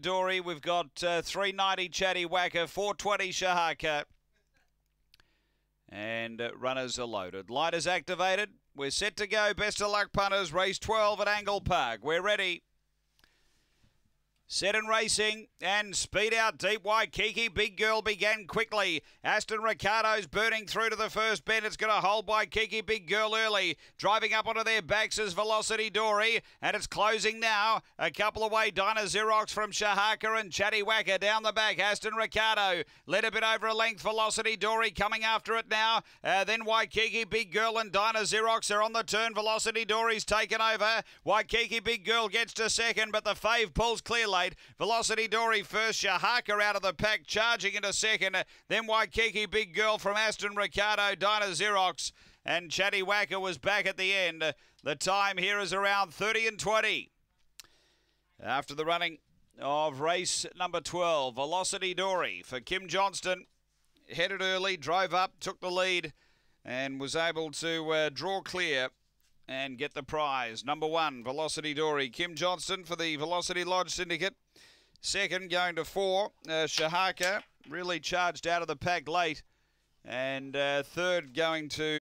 Dory, we've got uh, 390 Chatty Wacker, 420 Shahaka. And uh, runners are loaded. Light is activated. We're set to go. Best of luck, punters. Race 12 at Angle Park. We're ready. Set and racing and speed out deep wide. Kiki Big Girl began quickly. Aston Ricardo's burning through to the first bend. It's going to hold by Kiki Big Girl early. Driving up onto their backs is Velocity Dory and it's closing now. A couple away. Dinah Xerox from Shahaka and Chatty Wacker down the back. Aston Ricardo led a bit over a length. Velocity Dory coming after it now. Uh, then Waikiki Big Girl and Dinah Xerox are on the turn. Velocity Dory's taken over. Waikiki Big Girl gets to second but the fave pulls clear. Velocity Dory first. Shahaka out of the pack, charging into second. Then Waikiki Big Girl from Aston Ricardo, Dinah Xerox. And Chatty Wacker was back at the end. The time here is around 30 and 20. After the running of race number 12, Velocity Dory for Kim Johnston. Headed early, drove up, took the lead, and was able to uh, draw clear and get the prize. Number one, Velocity Dory. Kim Johnston for the Velocity Lodge Syndicate. Second, going to four, uh, Shahaka. Really charged out of the pack late. And uh, third, going to